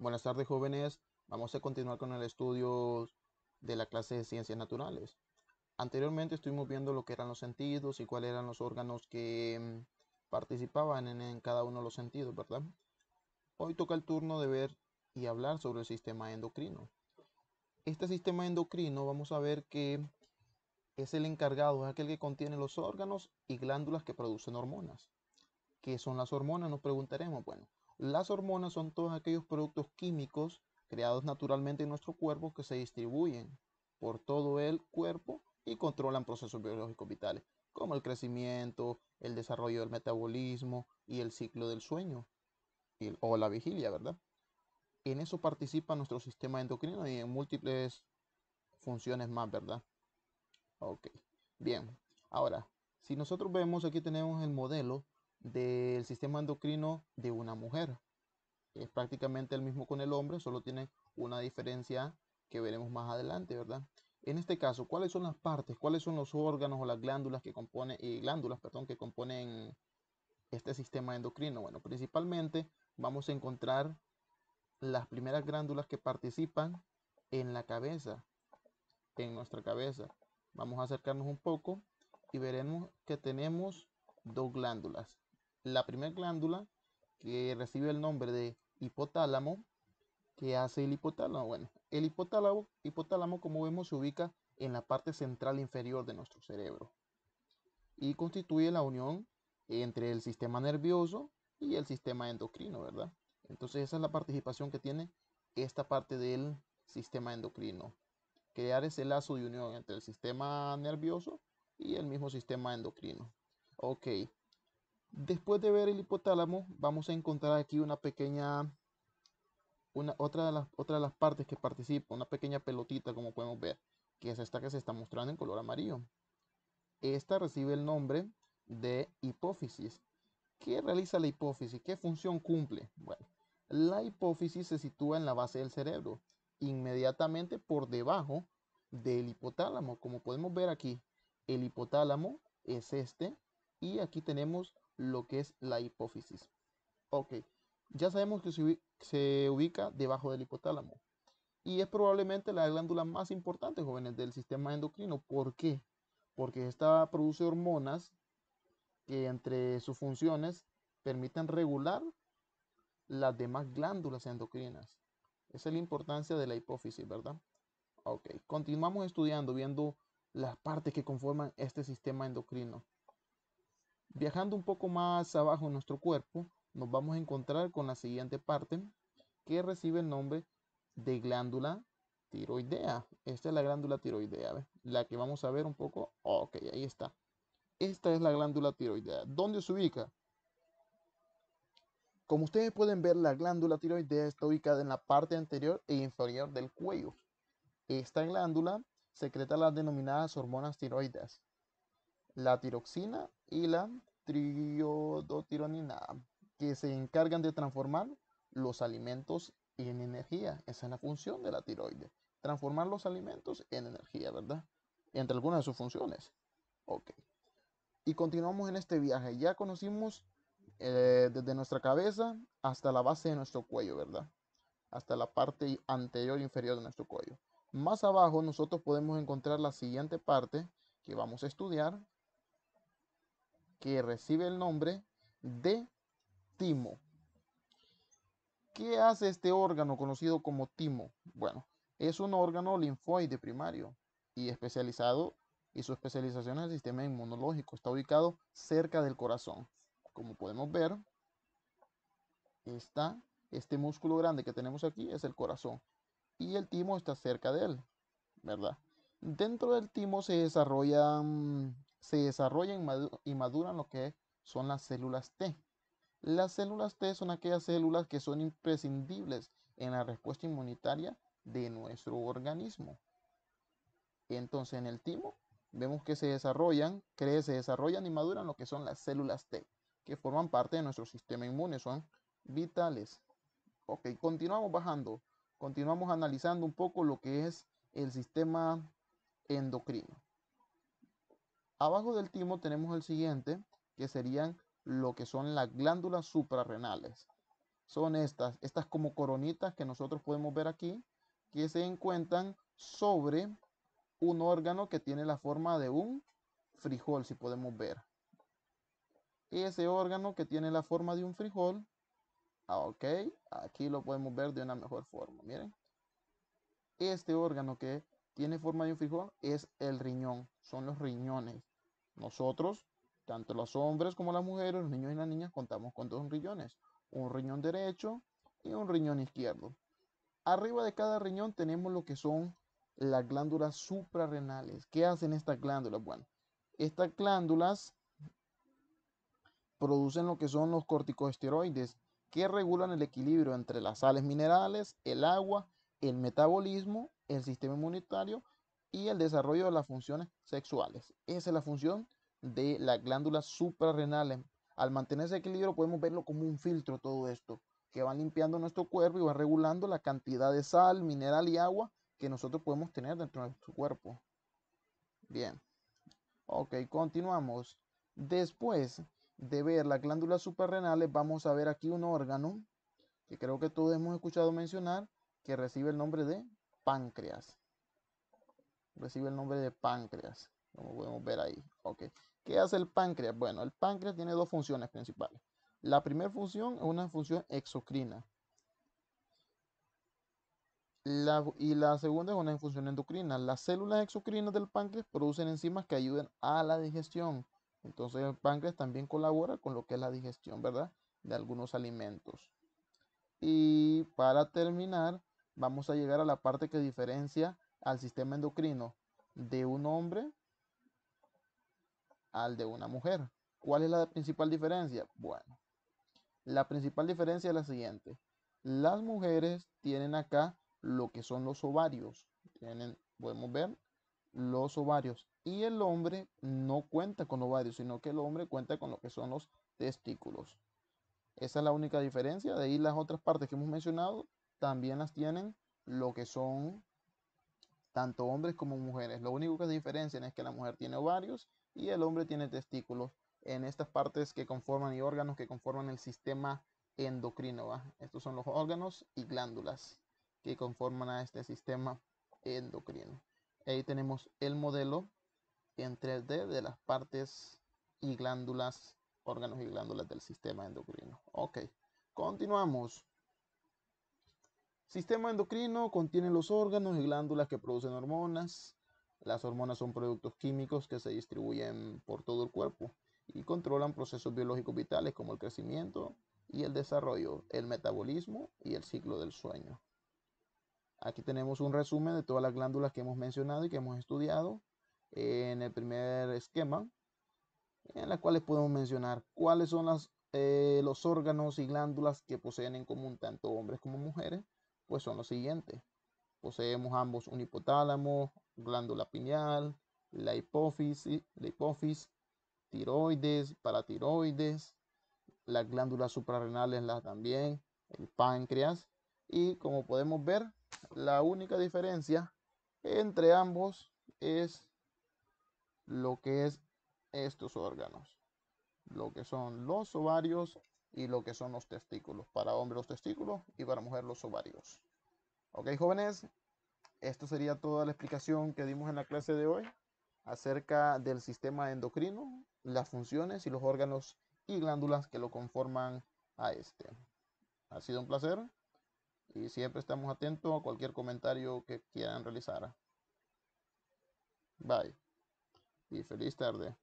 Buenas tardes jóvenes, vamos a continuar con el estudio de la clase de ciencias naturales. Anteriormente estuvimos viendo lo que eran los sentidos y cuáles eran los órganos que mm, participaban en, cada uno de los sentidos, ¿verdad? Hoy toca el turno de ver y hablar sobre el sistema endocrino. Este sistema endocrino vamos a ver que es el encargado, es aquel que contiene los órganos y glándulas que producen hormonas. ¿Qué son las hormonas? Nos preguntaremos. Bueno, las hormonas son todos aquellos productos químicos creados naturalmente en nuestro cuerpo que se distribuyen por todo el cuerpo y controlan procesos biológicos vitales, como el crecimiento, el desarrollo del metabolismo y el ciclo del sueño o la vigilia, ¿verdad? En eso participa nuestro sistema endocrino y en múltiples funciones más, ¿verdad? Ok, bien. Ahora, si nosotros vemos, aquí tenemos el modelo del sistema endocrino de una mujer. Es prácticamente el mismo con el hombre, solo tiene una diferencia que veremos más adelante, ¿verdad? En este caso, ¿cuáles son las partes, cuáles son los órganos o las glándulas que componen, eh, glándulas, perdón, que componen este sistema endocrino? Bueno, principalmente vamos a encontrar las primeras glándulas que participan en la cabeza, en nuestra cabeza. Vamos a acercarnos un poco y veremos que tenemos dos glándulas la primera glándula que recibe el nombre de hipotálamo, que hace el hipotálamo? Bueno, el hipotálamo, hipotálamo como vemos se ubica en la parte central inferior de nuestro cerebro y constituye la unión entre el sistema nervioso y el sistema endocrino, ¿verdad? Entonces esa es la participación que tiene esta parte del sistema endocrino. Crear ese lazo de unión entre el sistema nervioso y el mismo sistema endocrino. Ok, Después de ver el hipotálamo, vamos a encontrar aquí una pequeña, una, otra, de las, otra de las partes que participa, una pequeña pelotita como podemos ver, que es esta que se está mostrando en color amarillo. Esta recibe el nombre de hipófisis. ¿Qué realiza la hipófisis? ¿Qué función cumple? Bueno, la hipófisis se sitúa en la base del cerebro, inmediatamente por debajo del hipotálamo. Como podemos ver aquí, el hipotálamo es este y aquí tenemos lo que es la hipófisis. Ok, ya sabemos que se ubica debajo del hipotálamo. Y es probablemente la glándula más importante, jóvenes, del sistema endocrino. ¿Por qué? Porque esta produce hormonas que entre sus funciones permiten regular las demás glándulas endocrinas. Esa es la importancia de la hipófisis, ¿verdad? Ok, continuamos estudiando, viendo las partes que conforman este sistema endocrino. Viajando un poco más abajo en nuestro cuerpo, nos vamos a encontrar con la siguiente parte que recibe el nombre de glándula tiroidea. Esta es la glándula tiroidea, la que vamos a ver un poco. Ok, ahí está. Esta es la glándula tiroidea. ¿Dónde se ubica? Como ustedes pueden ver, la glándula tiroidea está ubicada en la parte anterior e inferior del cuello. Esta glándula secreta las denominadas hormonas tiroides, la tiroxina y la triodotironina, que se encargan de transformar los alimentos en energía. Esa es la función de la tiroides, transformar los alimentos en energía, ¿verdad? Entre algunas de sus funciones. Ok. Y continuamos en este viaje. Ya conocimos eh, desde nuestra cabeza hasta la base de nuestro cuello, ¿verdad? Hasta la parte anterior e inferior de nuestro cuello. Más abajo nosotros podemos encontrar la siguiente parte que vamos a estudiar, que recibe el nombre de timo. ¿Qué hace este órgano conocido como timo? Bueno, es un órgano linfoide primario y especializado y su especialización es el sistema inmunológico. Está ubicado cerca del corazón. Como podemos ver, está este músculo grande que tenemos aquí es el corazón y el timo está cerca de él, ¿verdad? Dentro del timo se desarrollan mm, se desarrollan y maduran lo que son las células T. Las células T son aquellas células que son imprescindibles en la respuesta inmunitaria de nuestro organismo. Entonces en el timo vemos que se desarrollan, crece, se desarrollan y maduran lo que son las células T, que forman parte de nuestro sistema inmune, son vitales. Ok, continuamos bajando, continuamos analizando un poco lo que es el sistema endocrino. Abajo del timo tenemos el siguiente, que serían lo que son las glándulas suprarrenales. Son estas, estas como coronitas que nosotros podemos ver aquí, que se encuentran sobre un órgano que tiene la forma de un frijol, si podemos ver. Ese órgano que tiene la forma de un frijol, ah, ok, aquí lo podemos ver de una mejor forma, miren. Este órgano que tiene forma de un frijol es el riñón, son los riñones. Nosotros, tanto los hombres como las mujeres, los niños y las niñas, contamos con dos riñones, un riñón derecho y un riñón izquierdo. Arriba de cada riñón tenemos lo que son las glándulas suprarrenales. ¿Qué hacen estas glándulas? Bueno, estas glándulas producen lo que son los corticosteroides que regulan el equilibrio entre las sales minerales, el agua, el metabolismo, el sistema inmunitario y el desarrollo de las funciones sexuales. Esa es la función de las glándulas suprarrenales. Al mantener ese equilibrio podemos verlo como un filtro todo esto, que va limpiando nuestro cuerpo y va regulando la cantidad de sal, mineral y agua que nosotros podemos tener dentro de nuestro cuerpo. Bien. Ok, continuamos. Después de ver las glándulas suprarrenales, vamos a ver aquí un órgano que creo que todos hemos escuchado mencionar, que recibe el nombre de páncreas recibe el nombre de páncreas, como podemos ver ahí. ¿Qué hace el páncreas? Bueno, el páncreas tiene dos funciones principales. La primera función es una función exocrina. y la segunda es una función endocrina. Las células exocrinas del páncreas producen enzimas que ayudan a la digestión. Entonces el páncreas también colabora con lo que es la digestión, ¿verdad? De algunos alimentos. Y para terminar, vamos a llegar a la parte que diferencia al sistema endocrino de un hombre al de una mujer. ¿Cuál es la principal diferencia? Bueno, la principal diferencia es la siguiente. Las mujeres tienen acá lo que son los ovarios. Tienen, podemos ver los ovarios. Y el hombre no cuenta con ovarios, sino que el hombre cuenta con lo que son los testículos. Esa es la única diferencia. De ahí las otras partes que hemos mencionado también las tienen lo que son tanto hombres como mujeres. Lo único que se diferencian es que la mujer tiene ovarios y el hombre tiene testículos en estas partes que conforman y órganos que conforman el sistema endocrino. Estos son los órganos y glándulas que conforman a este sistema endocrino. Ahí tenemos el modelo en 3D de las partes y glándulas, órganos y glándulas del sistema endocrino. Ok, continuamos. Sistema endocrino contiene los órganos y glándulas que producen hormonas. Las hormonas son productos químicos que se distribuyen por todo el cuerpo y controlan procesos biológicos vitales como el crecimiento y el desarrollo, el metabolismo y el ciclo del sueño. Aquí tenemos un resumen de todas las glándulas que hemos mencionado y que hemos estudiado en el primer esquema, en las cuales podemos mencionar cuáles son eh, los órganos y glándulas que poseen en común tanto hombres como mujeres pues son los siguientes. Poseemos ambos un hipotálamo, glándula pineal, la hipófisis, la hipófisis tiroides, paratiroides, las glándulas suprarrenales las también, el páncreas. Y como podemos ver, la única diferencia entre ambos es lo que es estos órganos, lo que son los ovarios y lo que son los testículos. Para hombres los testículos y para mujer los ovarios. Ok, jóvenes, esto sería toda la explicación que dimos en la clase de hoy acerca del sistema endocrino, las funciones y los órganos y glándulas que lo conforman a este. Ha sido un placer y siempre estamos atentos a cualquier comentario que quieran realizar. Bye y feliz tarde.